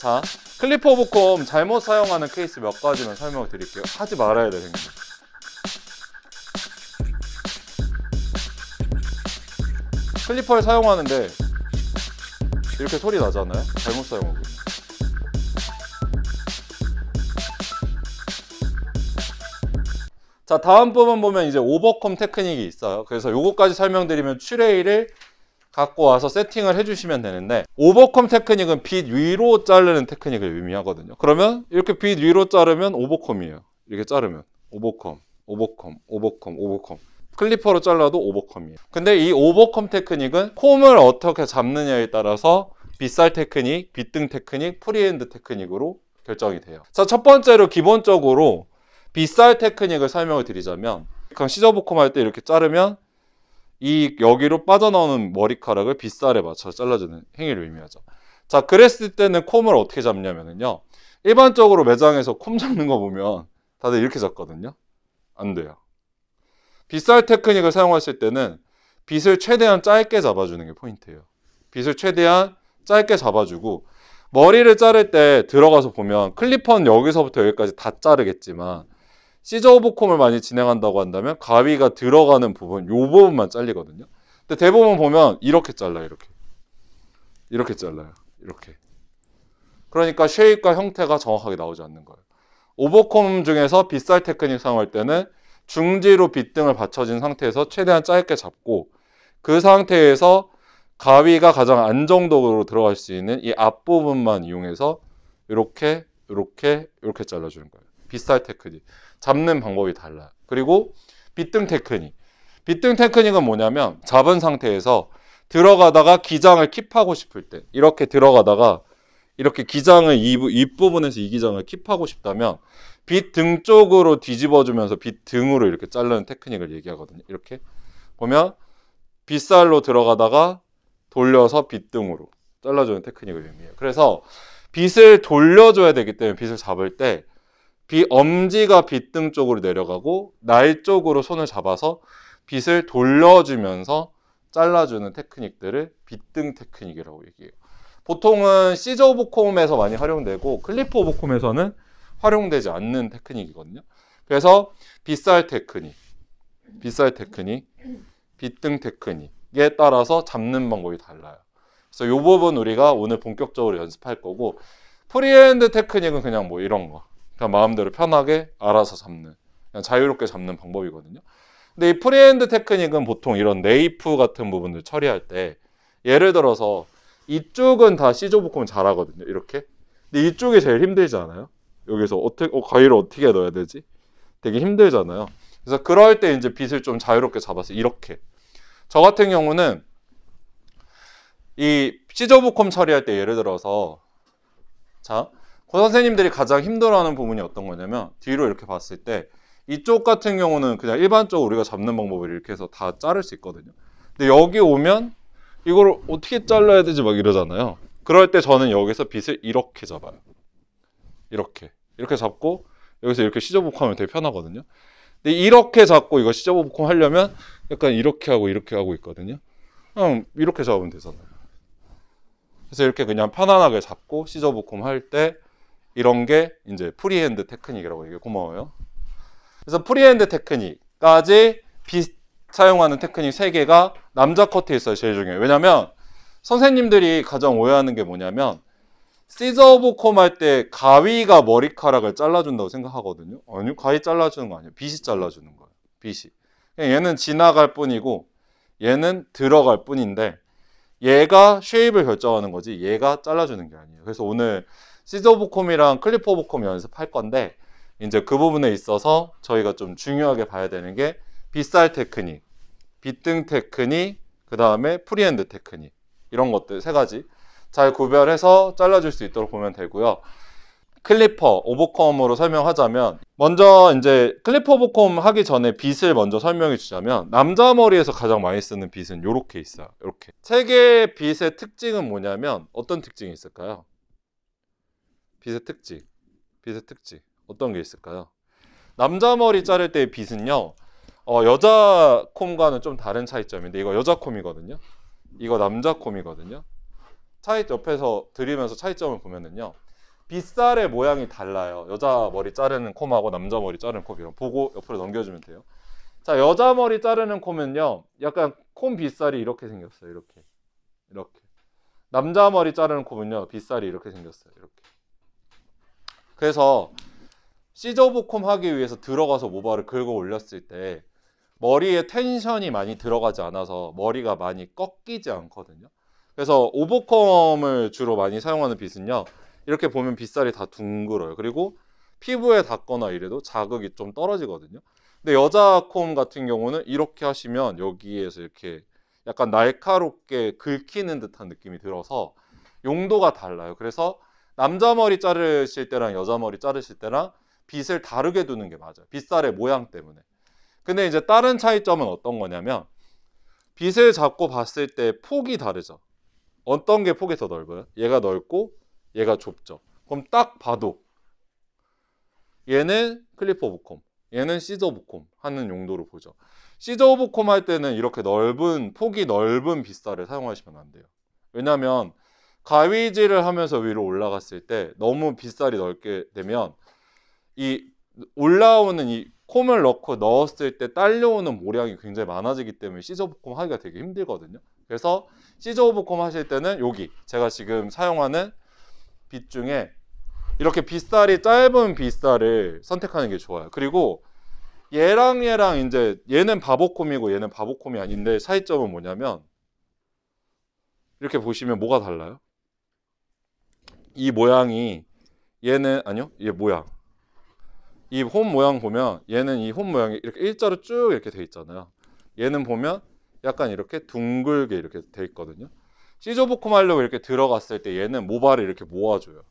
자, 클리퍼 부콤 잘못 사용하는 케이스 몇 가지만 설명을 드릴게요. 하지 말아야 되는 거. 클리퍼를 사용하는데 이렇게 소리 나잖아요. 잘못 사용하고. 자, 다음 부분 보면 이제 오버컴 테크닉이 있어요. 그래서 요거까지 설명드리면 츄레이를 갖고 와서 세팅을 해주시면 되는데 오버컴 테크닉은 빛 위로 자르는 테크닉을 의미하거든요. 그러면 이렇게 빛 위로 자르면 오버컴이에요. 이렇게 자르면 오버컴, 오버컴, 오버컴, 오버컴 클리퍼로 잘라도 오버컴이에요. 근데 이 오버컴 테크닉은 콤을 어떻게 잡느냐에 따라서 빗살 테크닉, 빗등 테크닉, 프리핸드 테크닉으로 결정이 돼요. 자, 첫 번째로 기본적으로 빗살 테크닉을 설명을 드리자면 그럼 시저보콤 할 때 이렇게 자르면 이 여기로 빠져나오는 머리카락을 빗살에 맞춰 잘라주는 행위를 의미하죠. 자, 그랬을 때는 콤을 어떻게 잡냐면요. 일반적으로 매장에서 콤 잡는 거 보면 다들 이렇게 잡거든요. 안 돼요. 빗살 테크닉을 사용하실 때는 빗을 최대한 짧게 잡아주는 게 포인트예요. 빗을 최대한 짧게 잡아주고 머리를 자를 때 들어가서 보면 클리퍼는 여기서부터 여기까지 다 자르겠지만 시저 오버콤을 많이 진행한다고 한다면 가위가 들어가는 부분, 이 부분만 잘리거든요. 근데 대부분 보면 이렇게 잘라 요 이렇게. 이렇게 잘라요. 이렇게. 그러니까 쉐입과 형태가 정확하게 나오지 않는 거예요. 오버콤 중에서 빗살 테크닉 사용할 때는 중지로 빗등을 받쳐진 상태에서 최대한 짧게 잡고 그 상태에서 가위가 가장 안정적으로 들어갈 수 있는 이 앞부분만 이용해서 이렇게 이렇게 이렇게 잘라주는 거예요. 빗살 테크닉. 잡는 방법이 달라요. 그리고 빗등 테크닉. 빗등 테크닉은 뭐냐면 잡은 상태에서 들어가다가 기장을 킵하고 싶을 때 이렇게 들어가다가 이렇게 기장을 이, 윗부분에서 이 기장을 킵하고 싶다면 빗등 쪽으로 뒤집어주면서 빗등으로 이렇게 자르는 테크닉을 얘기하거든요. 이렇게 보면 빗살로 들어가다가 돌려서 빗등으로 잘라주는 테크닉을 의미해요. 그래서 빗을 돌려줘야 되기 때문에 빗을 잡을 때비 엄지가 빗등 쪽으로 내려가고 날 쪽으로 손을 잡아서 빗을 돌려주면서 잘라주는 테크닉들을 빗등 테크닉이라고 얘기해요. 보통은 시저 오브콤에서 많이 활용되고 클리프 오브콤에서는 활용되지 않는 테크닉이거든요. 그래서 빗살 테크닉, 빗살 테크닉, 빗등 테크닉에 따라서 잡는 방법이 달라요. 그래서 이 부분 우리가 오늘 본격적으로 연습할 거고 프리핸드 테크닉은 그냥 뭐 이런 거 그냥 그러니까 마음대로 편하게 알아서 잡는 자유롭게 잡는 방법이거든요. 근데 이 프리핸드 테크닉은 보통 이런 네이프 같은 부분을 처리할 때 예를 들어서 이쪽은 다 시조볶음 잘하거든요. 이렇게. 근데 이쪽이 제일 힘들지 않아요? 여기서 어떻게 어, 가위를 어떻게 넣어야 되지? 되게 힘들잖아요. 그래서 그럴 때 이제 빛을 좀 자유롭게 잡아서 이렇게. 저 같은 경우는 이 시저브콤 처리할 때 예를 들어서 자 선생님들이 가장 힘들어하는 부분이 어떤 거냐면 뒤로 이렇게 봤을 때 이쪽 같은 경우는 그냥 일반적으로 우리가 잡는 방법을 이렇게 해서 다 자를 수 있거든요. 근데 여기 오면 이걸 어떻게 잘라야 되지 막 이러잖아요. 그럴 때 저는 여기서 빗을 이렇게 잡아요. 이렇게. 이렇게 잡고 여기서 이렇게 시저복하면 되게 편하거든요. 근데 이렇게 잡고 이거 시저복홈 하려면 약간 이렇게 하고 이렇게 하고 있거든요. 그냥 이렇게 잡으면 되잖아요. 그래서 이렇게 그냥 편안하게 잡고 시저복홈 할때 이런 게 이제 프리핸드 테크닉이라고 얘기 고마워요. 그래서 프리핸드 테크닉까지 비, 사용하는 테크닉 세개가 남자 커트에 있어요. 제일 중요해요. 왜냐면 선생님들이 가장 오해하는 게 뭐냐면 시저 오브 콤할 때 가위가 머리카락을 잘라준다고 생각하거든요. 아니요. 가위 잘라주는 거 아니에요. 빗이 잘라주는 거예요. 빗이. 얘는 지나갈 뿐이고 얘는 들어갈 뿐인데 얘가 쉐입을 결정하는 거지 얘가 잘라주는 게 아니에요. 그래서 오늘 시즈 오브콤이랑 클리퍼 오브콤 연습할 건데 이제 그 부분에 있어서 저희가 좀 중요하게 봐야 되는 게 빗살 테크닉, 빗등 테크닉, 그 다음에 프리핸드 테크닉 이런 것들 세 가지 잘 구별해서 잘라줄 수 있도록 보면 되고요. 클리퍼, 오버컴으로 설명하자면 먼저 이제 클리퍼 오버컴 하기 전에 빗을 먼저 설명해 주자면 남자 머리에서 가장 많이 쓰는 빗은 이렇게 있어요. 이렇게 세의 빗의 특징은 뭐냐면 어떤 특징이 있을까요? 빗의 특징. 빗의 특징. 어떤 게 있을까요? 남자 머리 자를 때의 빗은요. 어, 여자 콤과는 좀 다른 차이점인데 이거 여자 콤이거든요. 이거 남자 콤이거든요. 차이 옆에서 들으면서 차이점을 보면은요. 빗살의 모양이 달라요. 여자 머리 자르는 콤하고 남자 머리 자르는 콤이랑 보고 옆으로 넘겨주면 돼요. 자, 여자 머리 자르는 콤은요. 약간 콤 빗살이 이렇게 생겼어요. 이렇게. 이렇게. 남자 머리 자르는 콤은요. 빗살이 이렇게 생겼어요. 이렇게. 그래서 시저보콤 하기 위해서 들어가서 모발을 긁어 올렸을 때 머리에 텐션이 많이 들어가지 않아서 머리가 많이 꺾이지 않거든요. 그래서 오보컴을 주로 많이 사용하는 빗은요. 이렇게 보면 빗살이 다 둥글어요. 그리고 피부에 닿거나 이래도 자극이 좀 떨어지거든요. 근데 여자 콤 같은 경우는 이렇게 하시면 여기에서 이렇게 약간 날카롭게 긁히는 듯한 느낌이 들어서 용도가 달라요. 그래서 남자 머리 자르실 때랑 여자 머리 자르실 때랑 빗을 다르게 두는 게 맞아요. 빗살의 모양 때문에. 근데 이제 다른 차이점은 어떤 거냐면 빗을 잡고 봤을 때 폭이 다르죠. 어떤 게 폭이 더 넓어요? 얘가 넓고 얘가 좁죠. 그럼 딱 봐도 얘는 클리퍼 부콤, 얘는 시저 부콤 하는 용도로 보죠. 시저 부콤 할 때는 이렇게 넓은 폭이 넓은 빗살을 사용하시면 안 돼요. 왜냐하면 가위질을 하면서 위로 올라갔을 때 너무 빗살이 넓게 되면 이 올라오는 이 콤을 넣고 넣었을 때 딸려오는 모량이 굉장히 많아지기 때문에 시저오브콤 하기가 되게 힘들거든요. 그래서 시저오브콤 하실 때는 여기 제가 지금 사용하는 빗 중에 이렇게 빗살이 짧은 빗살을 선택하는 게 좋아요. 그리고 얘랑 얘랑 이제 얘는 바보콤이고 얘는 바보콤이 아닌데 차이점은 뭐냐면 이렇게 보시면 뭐가 달라요? 이 모양이 얘는 아니요 얘 모양 이 홈 모양 보면 얘는 이 홈 모양이 이렇게 일자로 쭉 이렇게 돼 있잖아요 얘는 보면 약간 이렇게 둥글게 이렇게 돼 있거든요 시조복홈 하려고 이렇게 들어갔을 때 얘는 모발을 이렇게 모아줘요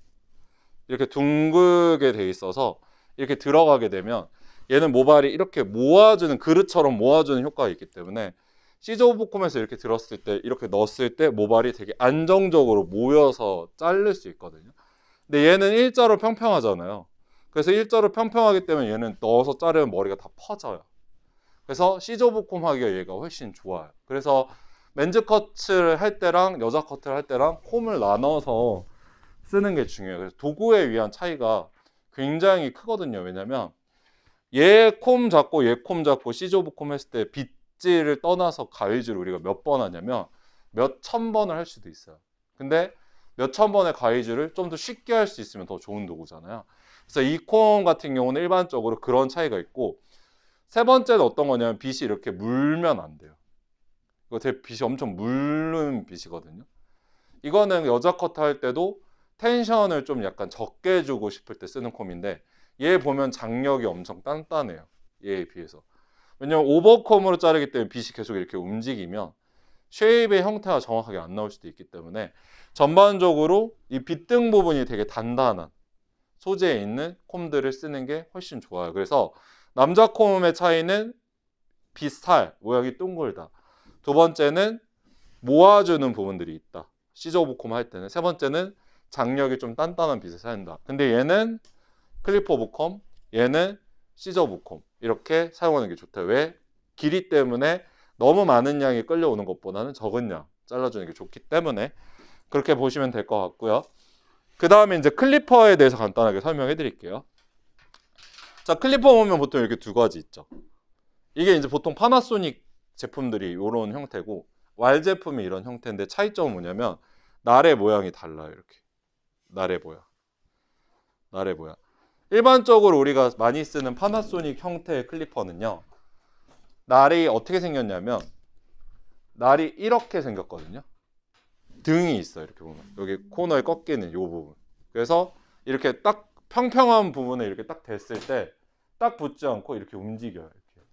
이렇게 둥글게 돼 있어서 이렇게 들어가게 되면 얘는 모발이 이렇게 모아주는 그릇처럼 모아주는 효과가 있기 때문에 시즈 오브 콤에서 이렇게 들었을 때 이렇게 넣었을 때 모발이 되게 안정적으로 모여서 자를 수 있거든요. 근데 얘는 일자로 평평하잖아요. 그래서 일자로 평평하기 때문에 얘는 넣어서 자르면 머리가 다 퍼져요. 그래서 시즈 오브 콤 하기가 얘가 훨씬 좋아요. 그래서 맨즈 커트를 할 때랑 여자 커트를 할 때랑 콤을 나눠서 쓰는 게 중요해요. 그래서 도구에 위한 차이가 굉장히 크거든요. 왜냐면 얘 콤 잡고 얘 콤 잡고 시즈 오브 콤 했을 때빛 덕질을 떠나서 가위질 을 우리가 몇 번 하냐면 몇 천 번을 할 수도 있어요. 근데 몇 천 번의 가위질을 좀 더 쉽게 할 수 있으면 더 좋은 도구잖아요. 그래서 이콘 같은 경우는 일반적으로 그런 차이가 있고 세 번째는 어떤 거냐면 빛이 이렇게 물면 안 돼요. 이거 되 빛이 엄청 물는 빛이거든요. 이거는 여자 커트 할 때도 텐션을 좀 약간 적게 주고 싶을 때 쓰는 콤인데 얘 보면 장력이 엄청 단단해요. 얘에 비해서. 왜냐면 오버컴으로 자르기 때문에 빛이 계속 이렇게 움직이면 쉐입의 형태가 정확하게 안 나올 수도 있기 때문에 전반적으로 이 빗등 부분이 되게 단단한 소재에 있는 콤들을 쓰는 게 훨씬 좋아요. 그래서 남자 콤의 차이는 빗살, 모양이 둥글다. 두 번째는 모아주는 부분들이 있다. 시저브콤 오할 때는. 세 번째는 장력이 좀 단단한 빛을 사용한다. 근데 얘는 클리퍼 오브 컴 얘는 시저부콤 이렇게 사용하는 게 좋다. 왜? 길이 때문에 너무 많은 양이 끌려오는 것보다는 적은 양 잘라주는 게 좋기 때문에 그렇게 보시면 될 것 같고요. 그 다음에 이제 클리퍼에 대해서 간단하게 설명해 드릴게요. 자, 클리퍼 보면 보통 이렇게 두 가지 있죠. 이게 이제 보통 파나소닉 제품들이 이런 형태고 왈 제품이 이런 형태인데 차이점은 뭐냐면 날의 모양이 달라요. 이렇게 날의 모양. 날의 모양. 일반적으로 우리가 많이 쓰는 파나소닉 형태의 클리퍼는요. 날이 어떻게 생겼냐면 날이 이렇게 생겼거든요. 등이 있어요. 이렇게 보면. 여기 코너에 꺾이는 이 부분. 그래서 이렇게 딱 평평한 부분에 이렇게 딱 됐을 때 딱 붙지 않고 이렇게 움직여요. 이렇게.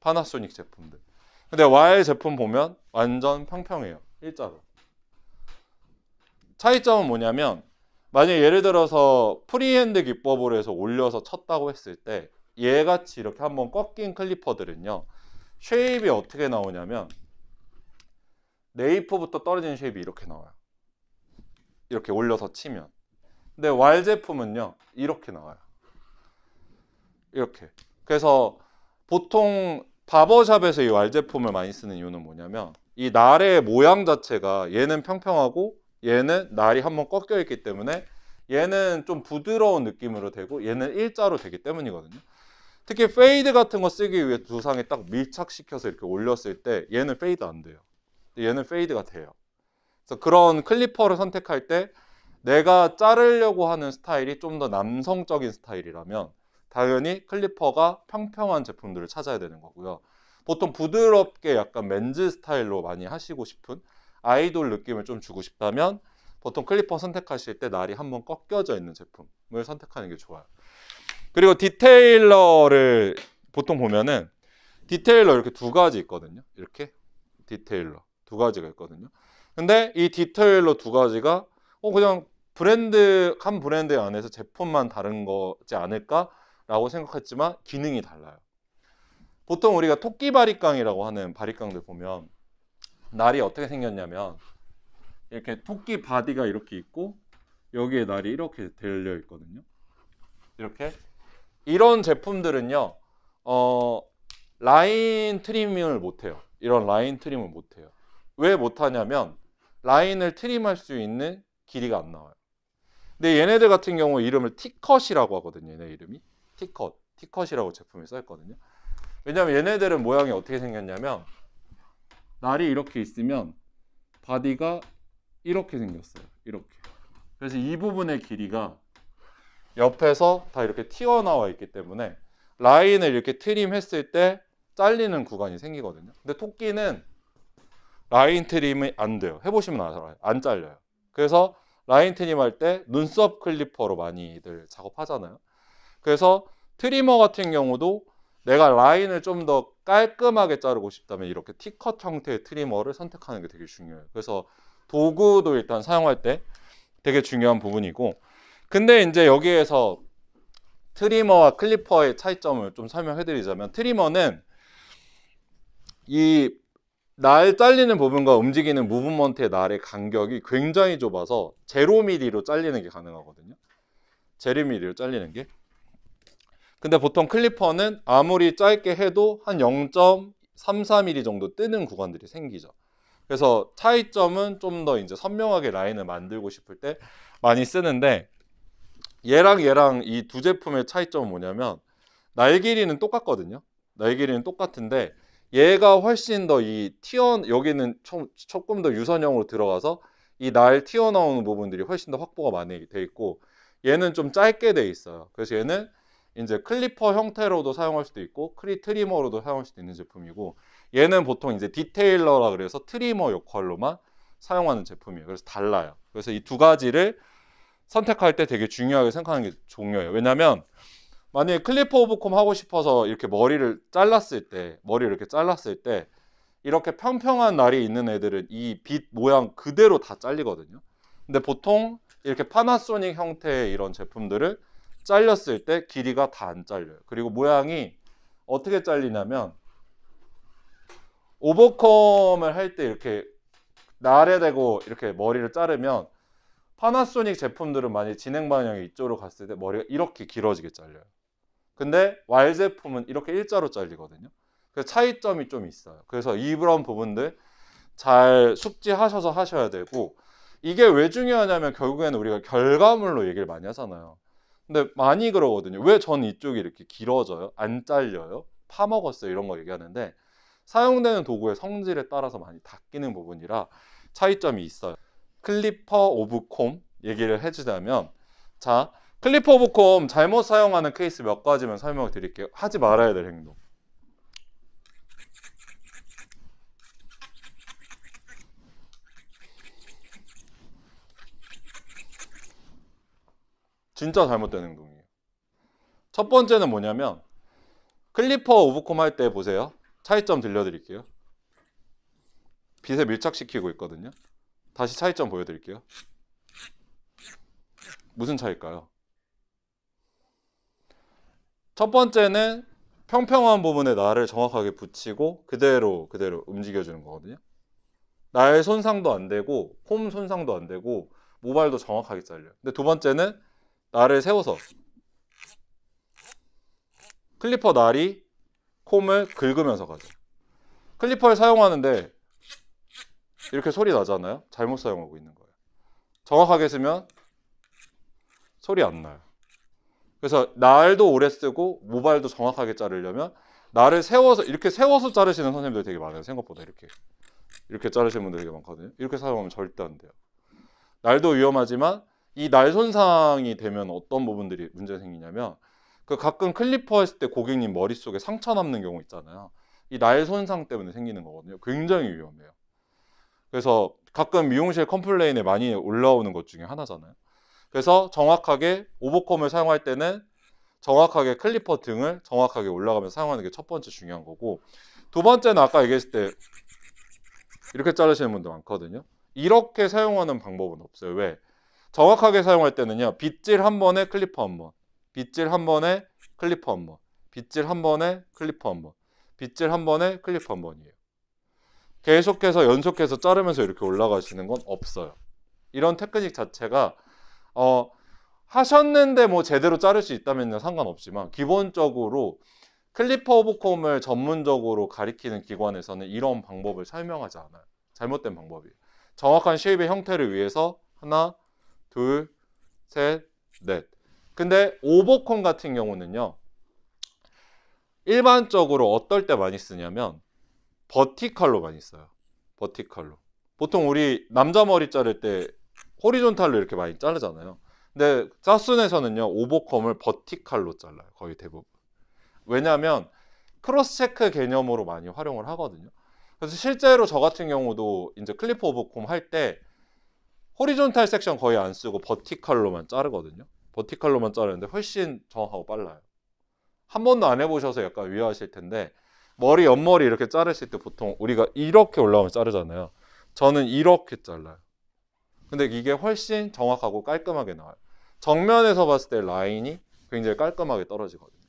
파나소닉 제품들. 근데 Y 제품 보면 완전 평평해요. 일자로. 차이점은 뭐냐면 만약 예를 들어서 프리핸드 기법으로 해서 올려서 쳤다고 했을 때 얘같이 이렇게 한번 꺾인 클리퍼들은요 쉐입이 어떻게 나오냐면 네이프부터 떨어진 쉐입이 이렇게 나와요 이렇게 올려서 치면 근데 왈 제품은요 이렇게 나와요 이렇게 그래서 보통 바버샵에서 이왈 제품을 많이 쓰는 이유는 뭐냐면 이 날의 모양 자체가 얘는 평평하고 얘는 날이 한번 꺾여 있기 때문에 얘는 좀 부드러운 느낌으로 되고 얘는 일자로 되기 때문이거든요. 특히 페이드 같은 거 쓰기 위해 두상에 딱 밀착시켜서 이렇게 올렸을 때 얘는 페이드 안 돼요. 얘는 페이드가 돼요. 그래서 그런 클리퍼를 선택할 때 내가 자르려고 하는 스타일이 좀 더 남성적인 스타일이라면 당연히 클리퍼가 평평한 제품들을 찾아야 되는 거고요. 보통 부드럽게 약간 맨즈 스타일로 많이 하시고 싶은 아이돌 느낌을 좀 주고 싶다면 보통 클리퍼 선택하실 때 날이 한번 꺾여져 있는 제품을 선택하는 게 좋아요. 그리고 디테일러를 보통 보면은 디테일러 이렇게 두 가지 있거든요. 이렇게 디테일러 두 가지가 있거든요. 근데 이 디테일러 두 가지가 어 그냥 브랜드 한 브랜드 안에서 제품만 다른 거지 않을까라고 생각했지만 기능이 달라요. 보통 우리가 토끼 바리깡이라고 하는 바리깡들 보면 날이 어떻게 생겼냐면 이렇게 토끼 바디가 이렇게 있고 여기에 날이 이렇게 달려 있거든요. 이렇게 이런 제품들은요. 어, 라인 트림을 못 해요. 이런 라인 트림을 못 해요. 왜 못 하냐면 라인을 트림할 수 있는 길이가 안 나와요. 근데 얘네들 같은 경우 이름을 티컷이라고 하거든요. 얘네 이름이 티컷, 티컷이라고 제품에 써 있거든요. 왜냐하면 얘네들은 모양이 어떻게 생겼냐면 날이 이렇게 있으면 바디가 이렇게 생겼어요. 이렇게. 그래서 이 부분의 길이가 옆에서 다 이렇게 튀어나와 있기 때문에 라인을 이렇게 트림했을 때 잘리는 구간이 생기거든요. 근데 토끼는 라인 트림이 안 돼요. 해보시면 알아요. 안 잘려요. 그래서 라인 트림 할 때 눈썹 클리퍼로 많이들 작업하잖아요. 그래서 트리머 같은 경우도 내가 라인을 좀 더 깔끔하게 자르고 싶다면 이렇게 티컷 형태의 트리머를 선택하는 게 되게 중요해요. 그래서 도구도 일단 사용할 때 되게 중요한 부분이고 근데 이제 여기에서 트리머와 클리퍼의 차이점을 좀 설명해 드리자면 트리머는 이 날 잘리는 부분과 움직이는 무브먼트의 날의 간격이 굉장히 좁아서 제로 미리로 잘리는 게 가능하거든요. 제로 미리로 잘리는 게 근데 보통 클리퍼는 아무리 짧게 해도 한 0.34mm 정도 뜨는 구간들이 생기죠. 그래서 차이점은 좀 더 이제 선명하게 라인을 만들고 싶을 때 많이 쓰는데 얘랑 얘랑 이 두 제품의 차이점은 뭐냐면 날 길이는 똑같거든요. 날 길이는 똑같은데 얘가 훨씬 더 이 튀어 여기는 조금 더 유선형으로 들어가서 이 날 튀어나오는 부분들이 훨씬 더 확보가 많이 돼 있고 얘는 좀 짧게 돼 있어요. 그래서 얘는 이제 클리퍼 형태로도 사용할 수도 있고 크리 트리머로도 사용할 수도 있는 제품이고 얘는 보통 이제 디테일러라 그래서 트리머 역할로만 사용하는 제품이에요. 그래서 달라요. 그래서 이 두 가지를 선택할 때 되게 중요하게 생각하는 게 중요해요. 왜냐면 하 만약에 클리퍼 오브콤 하고 싶어서 이렇게 머리를 잘랐을 때 머리를 이렇게 잘랐을 때 이렇게 평평한 날이 있는 애들은 이 빛 모양 그대로 다 잘리거든요. 근데 보통 이렇게 파나소닉 형태의 이런 제품들을 잘렸을 때 길이가 다 안 잘려요. 그리고 모양이 어떻게 잘리냐면 오버컴을 할 때 이렇게 날에 대고 이렇게 머리를 자르면 파나소닉 제품들은 많이 진행 방향이 이쪽으로 갔을 때 머리가 이렇게 길어지게 잘려요. 근데 왈 제품은 이렇게 일자로 잘리거든요. 그 차이점이 좀 있어요. 그래서 이런 부분들 잘 숙지하셔서 하셔야 되고 이게 왜 중요하냐면 결국에는 우리가 결과물로 얘기를 많이 하잖아요. 근데 많이 그러거든요. 왜 전 이쪽이 이렇게 길어져요? 안 잘려요? 파먹었어요? 이런 거 얘기하는데 사용되는 도구의 성질에 따라서 많이 닦이는 부분이라 차이점이 있어요. 클리퍼 오브 콤 얘기를 해주자면 자 클리퍼 오브 콤 잘못 사용하는 케이스 몇 가지만 설명을 드릴게요. 하지 말아야 될 행동. 진짜 잘못된 행동이에요. 첫 번째는 뭐냐면 클리퍼 오브콤 할 때 보세요. 차이점 들려드릴게요. 빛에 밀착시키고 있거든요. 다시 차이점 보여드릴게요. 무슨 차일까요? 첫 번째는 평평한 부분에 나를 정확하게 붙이고 그대로 그대로 움직여주는 거거든요. 나의 손상도 안 되고 폼 손상도 안 되고 모발도 정확하게 잘려요. 근데 두 번째는 날을 세워서 클리퍼 날이 홈을 긁으면서 가죠. 클리퍼를 사용하는데 이렇게 소리 나잖아요. 잘못 사용하고 있는 거예요. 정확하게 쓰면 소리 안 나요. 그래서 날도 오래 쓰고 모발도 정확하게 자르려면 날을 세워서 이렇게 세워서 자르시는 선생님들 되게 많아요. 생각보다 이렇게 이렇게 자르시는 분들 되게 많거든요. 이렇게 사용하면 절대 안 돼요. 날도 위험하지만 이날 손상이 되면 어떤 부분들이 문제 생기냐면 그 가끔 클리퍼 했을 때 고객님 머릿속에 상처 남는 경우 있잖아요. 이 날 손상 때문에 생기는 거거든요. 굉장히 위험해요. 그래서 가끔 미용실 컴플레인에 많이 올라오는 것 중에 하나잖아요. 그래서 정확하게 오버컴을 사용할 때는 정확하게 클리퍼 등을 정확하게 올라가면서 사용하는 게 첫 번째 중요한 거고 두 번째는 아까 얘기했을 때 이렇게 자르시는 분도 많거든요. 이렇게 사용하는 방법은 없어요. 왜? 정확하게 사용할 때는요. 빗질 한 번에 클리퍼 한 번. 빗질 한 번에 클리퍼 한 번. 빗질 한 번에 클리퍼 한 번. 빗질 한 번에 클리퍼 한 번이에요. 계속해서 연속해서 자르면서 이렇게 올라가시는 건 없어요. 이런 테크닉 자체가 어, 하셨는데 뭐 제대로 자를 수 있다면 상관없지만 기본적으로 클리퍼 오브콤을 전문적으로 가리키는 기관에서는 이런 방법을 설명하지 않아요. 잘못된 방법이에요. 정확한 쉐입의 형태를 위해서 하나, 둘, 셋, 넷. 근데 오버콘 같은 경우는요. 일반적으로 어떨 때 많이 쓰냐면 버티컬로 많이 써요. 버티컬로. 보통 우리 남자 머리 자를 때 호리존탈로 이렇게 많이 자르잖아요. 근데 짜순에서는요. 오버콤을 버티컬로 잘라요. 거의 대부분. 왜냐하면 크로스 체크 개념으로 많이 활용을 하거든요. 그래서 실제로 저 같은 경우도 이제 클리프 오버콤 할때 호리존탈 섹션 거의 안 쓰고 버티컬로만 자르거든요. 버티컬로만 자르는데 훨씬 정확하고 빨라요. 한 번도 안 해보셔서 약간 위화하실 텐데 머리 옆머리 이렇게 자르실 때 보통 우리가 이렇게 올라오면 자르잖아요. 저는 이렇게 잘라요. 근데 이게 훨씬 정확하고 깔끔하게 나와요. 정면에서 봤을 때 라인이 굉장히 깔끔하게 떨어지거든요.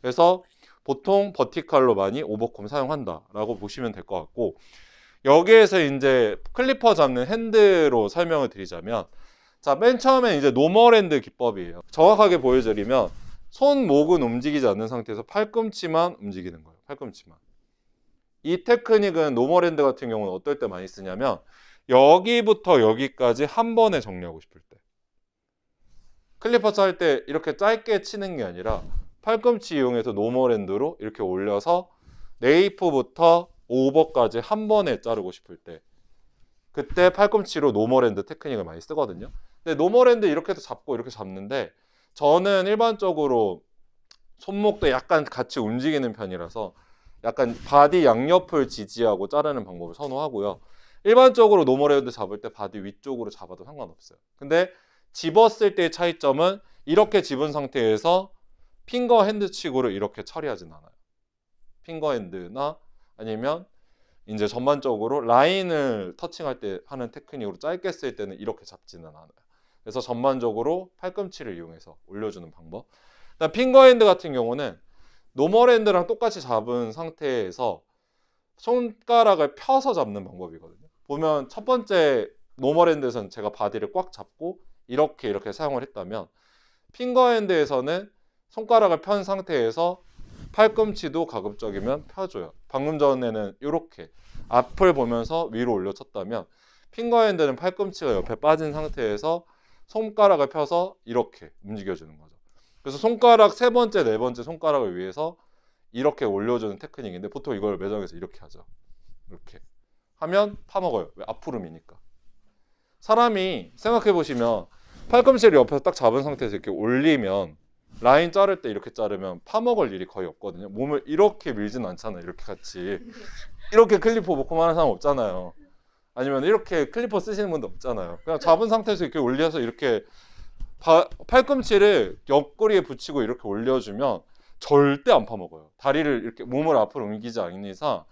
그래서 보통 버티컬로 많이 오버콤 사용한다라고 보시면 될 것 같고 여기에서 이제 클리퍼 잡는 핸드로 설명을 드리자면 자, 맨처음에 이제 노멀핸드 기법이에요. 정확하게 보여드리면 손, 목은 움직이지 않는 상태에서 팔꿈치만 움직이는 거예요. 팔꿈치만. 이 테크닉은 노멀핸드 같은 경우는 어떨 때 많이 쓰냐면 여기부터 여기까지 한 번에 정리하고 싶을 때 클리퍼 짤 때 이렇게 짧게 치는 게 아니라 팔꿈치 이용해서 노멀핸드로 이렇게 올려서 네이프부터 오버까지 한 번에 자르고 싶을 때 그때 팔꿈치로 노멀랜드 테크닉을 많이 쓰거든요. 근데 노멀랜드 이렇게 해서 잡고 이렇게 잡는데 저는 일반적으로 손목도 약간 같이 움직이는 편이라서 약간 바디 양옆을 지지하고 자르는 방법을 선호하고요. 일반적으로 노멀랜드 잡을 때 바디 위쪽으로 잡아도 상관없어요. 근데 집었을 때의 차이점은 이렇게 집은 상태에서 핑거 핸드 치고를 이렇게 처리하진 않아요. 핑거 핸드나 아니면 이제 전반적으로 라인을 터칭할 때 하는 테크닉으로 짧게 쓸 때는 이렇게 잡지는 않아요. 그래서 전반적으로 팔꿈치를 이용해서 올려주는 방법. 그다음 핑거핸드 같은 경우는 노멀핸드랑 똑같이 잡은 상태에서 손가락을 펴서 잡는 방법이거든요. 보면 첫 번째 노멀핸드에서는 제가 바디를 꽉 잡고 이렇게 이렇게 사용을 했다면 핑거핸드에서는 손가락을 편 상태에서 팔꿈치도 가급적이면 펴줘요. 방금 전에는 이렇게 앞을 보면서 위로 올려쳤다면 핑거핸드는 팔꿈치가 옆에 빠진 상태에서 손가락을 펴서 이렇게 움직여주는 거죠. 그래서 손가락 세 번째, 네 번째 손가락을 위해서 이렇게 올려주는 테크닉인데 보통 이걸 매장에서 이렇게 하죠. 이렇게 하면 파먹어요. 왜? 앞으름이니까 사람이 생각해 보시면 팔꿈치를 옆에서 딱 잡은 상태에서 이렇게 올리면 라인 자를 때 이렇게 자르면 파먹을 일이 거의 없거든요. 몸을 이렇게 밀진 않잖아요. 이렇게 같이. 이렇게 클리퍼 놓고만 뭐 하는 사람 없잖아요. 아니면 이렇게 클리퍼 쓰시는 분도 없잖아요. 그냥 잡은 상태에서 이렇게 올려서 이렇게 바, 팔꿈치를 옆구리에 붙이고 이렇게 올려주면 절대 안 파먹어요. 다리를 이렇게 몸을 앞으로 옮기지 않는 이상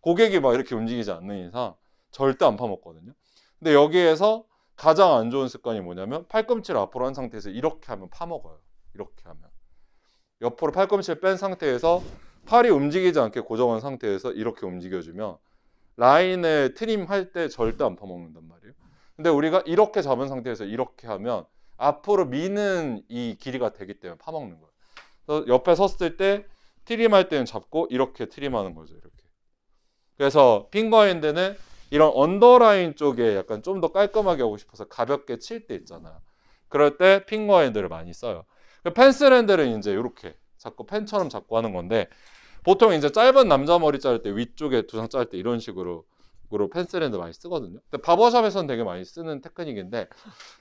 고객이 막 이렇게 움직이지 않는 이상 절대 안 파먹거든요. 근데 여기에서 가장 안 좋은 습관이 뭐냐면 팔꿈치를 앞으로 한 상태에서 이렇게 하면 파먹어요. 이렇게 하면 옆으로 팔꿈치를 뺀 상태에서 팔이 움직이지 않게 고정한 상태에서 이렇게 움직여주면 라인을 트림할 때 절대 안 파먹는단 말이에요. 근데 우리가 이렇게 잡은 상태에서 이렇게 하면 앞으로 미는 이 길이가 되기 때문에 파먹는 거예요. 그래서 옆에 섰을 때 트림할 때는 잡고 이렇게 트림하는 거죠. 이렇게. 그래서 핑거핸드는 이런 언더라인 쪽에 약간 좀 더 깔끔하게 하고 싶어서 가볍게 칠 때 있잖아요. 그럴 때 핑거핸드를 많이 써요. 펜스랜드를 이제 이렇게 자꾸 펜처럼 자꾸 하는 건데 보통 이제 짧은 남자 머리 자를 때 위쪽에 두상 자를 때 이런 식으로 펜스랜드 많이 쓰거든요. 근데 바버샵에서는 되게 많이 쓰는 테크닉인데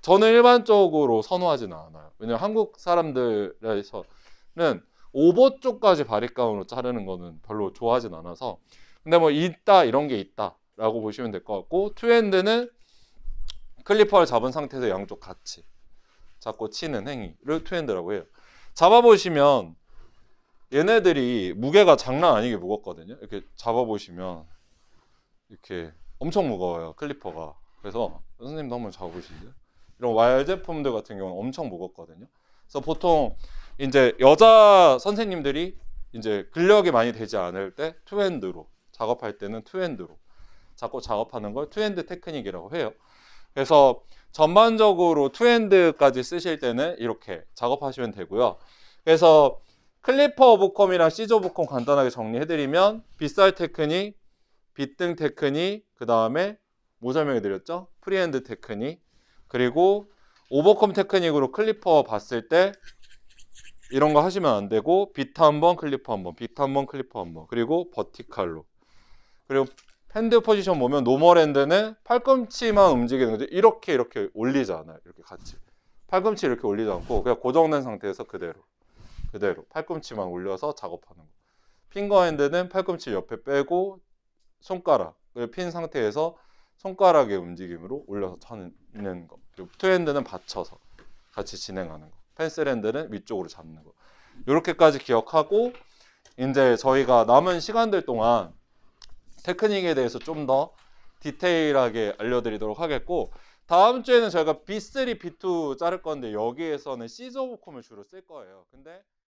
저는 일반적으로 선호하지는 않아요. 왜냐면 한국 사람들에서는 오버 쪽까지 바리깡으로 자르는 거는 별로 좋아하진 않아서 근데 뭐 있다 이런 게 있다라고 보시면 될 것 같고 투핸드는 클리퍼를 잡은 상태에서 양쪽 같이 잡고 치는 행위를 투핸드라고 해요. 잡아보시면 얘네들이 무게가 장난 아니게 무겁거든요. 이렇게 잡아보시면 이렇게 엄청 무거워요. 클리퍼가. 그래서 선생님도 한번 잡아보시죠. 이런 와이 제품들 같은 경우는 엄청 무겁거든요. 그래서 보통 이제 여자 선생님들이 이제 근력이 많이 되지 않을 때 투핸드로 작업할 때는 투핸드로 자꾸 작업하는 걸 투핸드 테크닉이라고 해요. 그래서 전반적으로 투핸드까지 쓰실 때는 이렇게 작업하시면 되고요. 그래서 클리퍼 오브컴이랑 시저 부컴 간단하게 정리해드리면 빗살 테크닉, 빗등 테크닉, 그 다음에 뭐 설명해드렸죠? 프리핸드 테크닉, 그리고 오버컴 테크닉으로 클리퍼 봤을 때 이런 거 하시면 안 되고 비트 한 번, 클리퍼 한 번, 비트 한 번, 클리퍼 한 번, 그리고 버티칼로 그리고 핸드 포지션 보면 노멀 핸드는 팔꿈치만 움직이는 거죠. 이렇게 이렇게 올리잖아요 이렇게 같이. 팔꿈치 이렇게 올리지 않고 그냥 고정된 상태에서 그대로 그대로 팔꿈치만 올려서 작업하는 거. 핑거 핸드는 팔꿈치 옆에 빼고 손가락을 핀 상태에서 손가락의 움직임으로 올려서 찾는 거. 그리고 투핸드는 받쳐서 같이 진행하는 거. 펜슬 핸드는 위쪽으로 잡는 거. 이렇게까지 기억하고 이제 저희가 남은 시간들 동안 테크닉에 대해서 좀 더 디테일하게 알려드리도록 하겠고 다음 주에는 저희가 B3, B2 자를 건데 여기에서는 C즈 오브 콤을 주로 쓸 거예요. 근데